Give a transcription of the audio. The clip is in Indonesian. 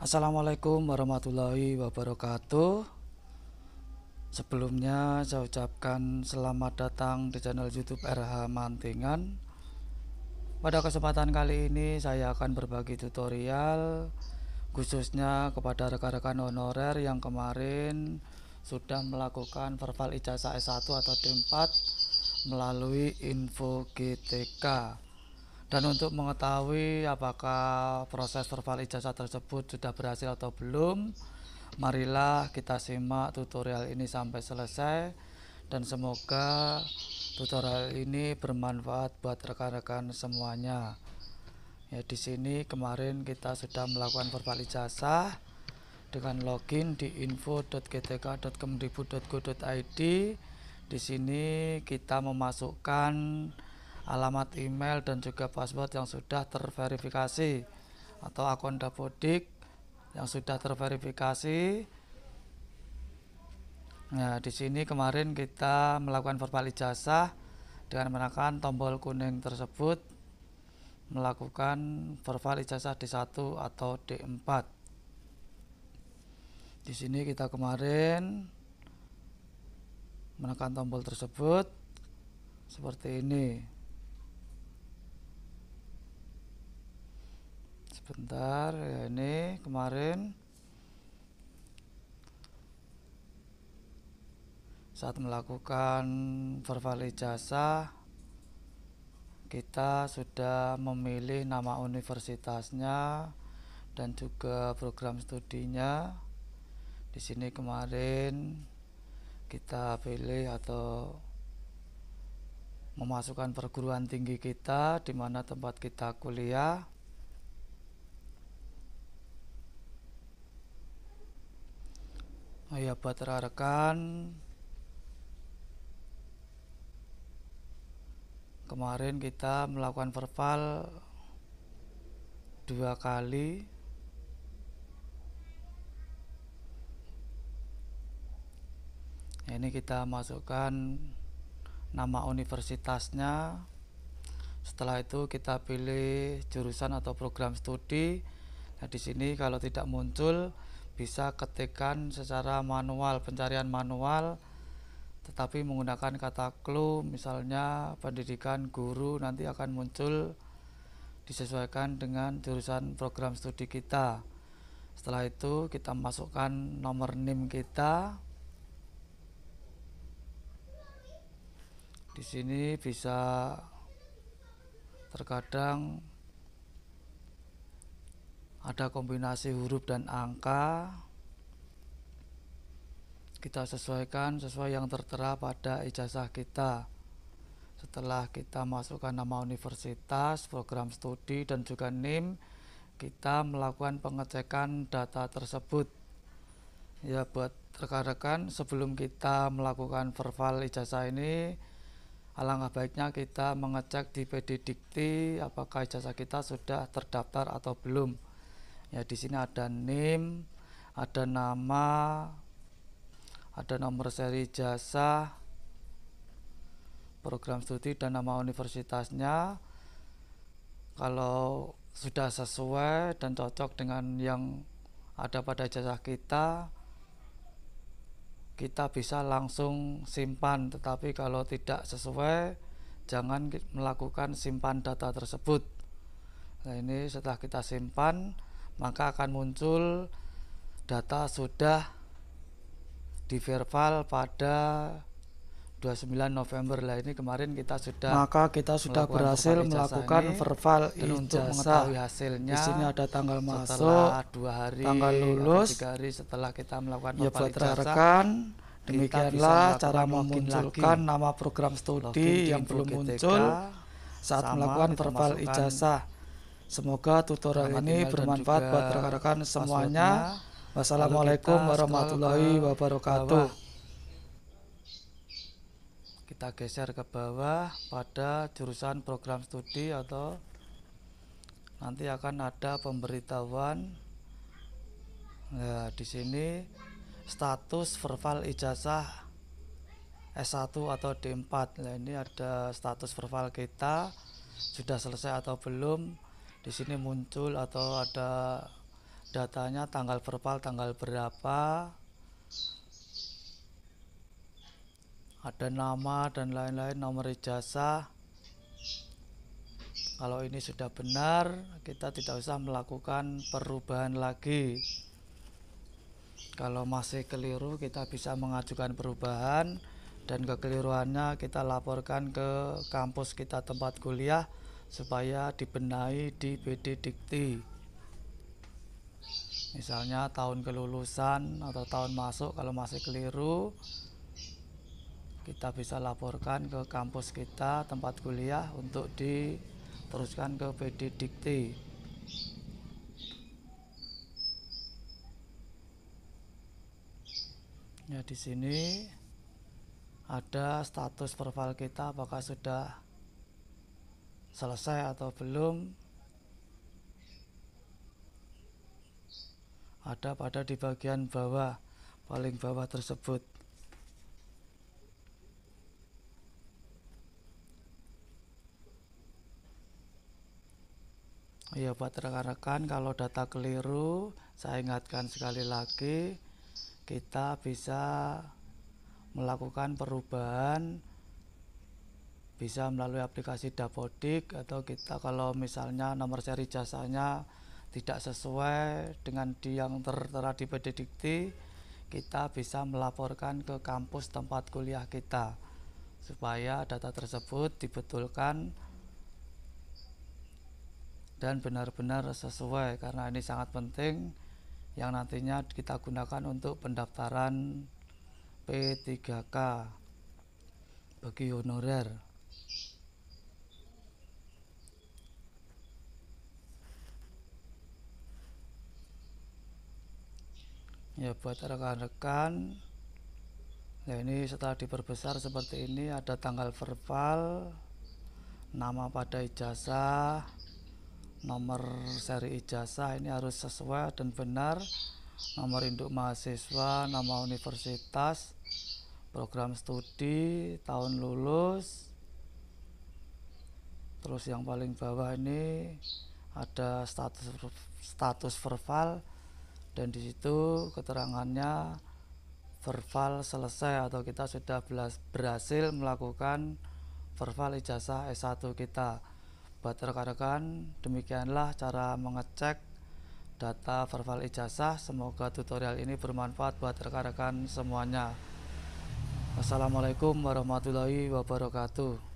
Assalamualaikum warahmatullahi wabarakatuh Sebelumnya saya ucapkan selamat datang di channel youtube RH Mantingan Pada kesempatan kali ini saya akan berbagi tutorial Khususnya kepada rekan-rekan honorer yang kemarin Sudah melakukan verbal ijazah S1 atau D4 Melalui info GTK dan untuk mengetahui apakah proses verbal ijazah tersebut sudah berhasil atau belum marilah kita simak tutorial ini sampai selesai dan semoga tutorial ini bermanfaat buat rekan-rekan semuanya ya di sini kemarin kita sudah melakukan verbal ijazah dengan login di info.gtk.kemdikbud.go.id di sini kita memasukkan alamat email dan juga password yang sudah terverifikasi atau akun Dapodik yang sudah terverifikasi. Nah, di sini kemarin kita melakukan verbal ijazah dengan menekan tombol kuning tersebut melakukan verbal ijazah D1 atau D4. Di sini kita kemarin menekan tombol tersebut seperti ini. bentar ya ini kemarin saat melakukan verbal ijazah kita sudah memilih nama universitasnya dan juga program studinya di sini kemarin kita pilih atau memasukkan perguruan tinggi kita di mana tempat kita kuliah ya buat rekan kemarin kita melakukan verbal dua kali ini kita masukkan nama universitasnya setelah itu kita pilih jurusan atau program studi nah di sini kalau tidak muncul bisa ketikkan secara manual, pencarian manual tetapi menggunakan kata clue misalnya pendidikan guru nanti akan muncul disesuaikan dengan jurusan program studi kita. Setelah itu kita masukkan nomor NIM kita. Di sini bisa terkadang ada kombinasi huruf dan angka kita sesuaikan sesuai yang tertera pada ijazah kita setelah kita masukkan nama universitas, program studi dan juga NIM kita melakukan pengecekan data tersebut ya buat rekan-rekan sebelum kita melakukan verbal ijazah ini alangkah baiknya kita mengecek di PD Dikti apakah ijazah kita sudah terdaftar atau belum ya di sini ada NIM ada nama ada nomor seri jasa program studi dan nama universitasnya kalau sudah sesuai dan cocok dengan yang ada pada jasa kita kita bisa langsung simpan tetapi kalau tidak sesuai jangan melakukan simpan data tersebut nah ini setelah kita simpan maka akan muncul data sudah di verval pada 29 November lah ini kemarin kita sudah maka kita sudah melakukan berhasil melakukan verval dan ijazah. untuk mengetahui hasilnya di sini ada tanggal masuk dua hari tanggal lulus tiga hari setelah kita melakukan ya buat rekan demikianlah cara memunculkan nama program studi yang belum muncul saat melakukan verval ijazah Semoga tutorial Kami ini bermanfaat buat rekan-rekan semuanya. Wassalamualaikum warahmatullahi wabarakatuh. Kita geser ke bawah pada jurusan program studi atau nanti akan ada pemberitahuan. Nah, di sini status verbal ijazah S1 atau D4. Nah, ini ada status verbal kita sudah selesai atau belum di sini muncul atau ada datanya tanggal verbal tanggal berapa ada nama dan lain-lain nomor ijazah kalau ini sudah benar kita tidak usah melakukan perubahan lagi kalau masih keliru kita bisa mengajukan perubahan dan kekeliruannya kita laporkan ke kampus kita tempat kuliah supaya dibenahi di BD Dikti misalnya tahun kelulusan atau tahun masuk kalau masih keliru kita bisa laporkan ke kampus kita tempat kuliah untuk diteruskan ke BD Dikti ya di sini ada status profil kita apakah sudah selesai atau belum ada pada di bagian bawah paling bawah tersebut Ya buat rekan-rekan kalau data keliru saya ingatkan sekali lagi kita bisa melakukan perubahan bisa melalui aplikasi Dapodik atau kita kalau misalnya nomor seri jasanya tidak sesuai dengan di yang tertera di PD kita bisa melaporkan ke kampus tempat kuliah kita supaya data tersebut dibetulkan dan benar-benar sesuai karena ini sangat penting yang nantinya kita gunakan untuk pendaftaran P3K bagi honorer ya buat rekan-rekan ya ini setelah diperbesar seperti ini ada tanggal verbal nama pada ijazah nomor seri ijazah ini harus sesuai dan benar nomor induk mahasiswa nama universitas program studi tahun lulus terus yang paling bawah ini ada status status verbal dan di situ keterangannya verbal selesai atau kita sudah berhasil melakukan verbal ijazah S1 kita buat rekan-rekan demikianlah cara mengecek data verbal ijazah semoga tutorial ini bermanfaat buat rekan-rekan semuanya Assalamualaikum warahmatullahi wabarakatuh